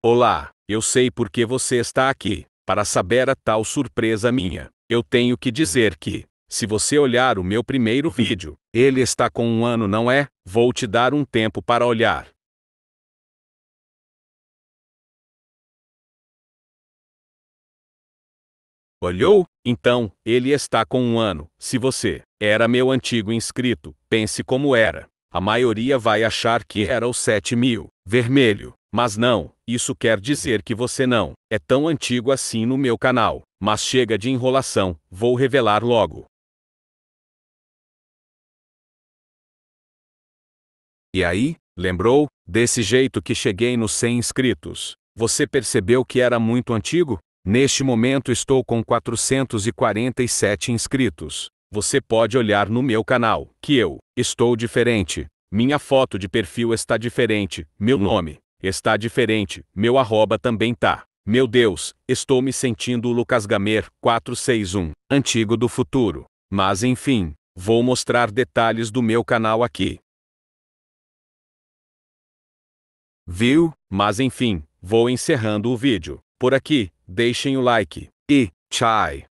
Olá, eu sei por que você está aqui. Para saber a tal surpresa minha, eu tenho que dizer que, se você olhar o meu primeiro vídeo, ele está com um ano, não é? Vou te dar um tempo para olhar. Olhou? Então, ele está com um ano. Se você era meu antigo inscrito, pense como era. A maioria vai achar que era o 7000, vermelho. Mas não, isso quer dizer que você não é tão antigo assim no meu canal. Mas chega de enrolação, vou revelar logo. E aí, lembrou? Desse jeito que cheguei nos 100 inscritos. Você percebeu que era muito antigo? Neste momento estou com 447 inscritos. Você pode olhar no meu canal, que eu estou diferente. Minha foto de perfil está diferente, meu nome Está diferente, meu arroba também tá. Meu Deus, estou me sentindo Lucas Gamer 461, antigo do futuro. Mas enfim, vou mostrar detalhes do meu canal aqui. Viu? Mas enfim, vou encerrando o vídeo. Por aqui, deixem o like. E, tchau!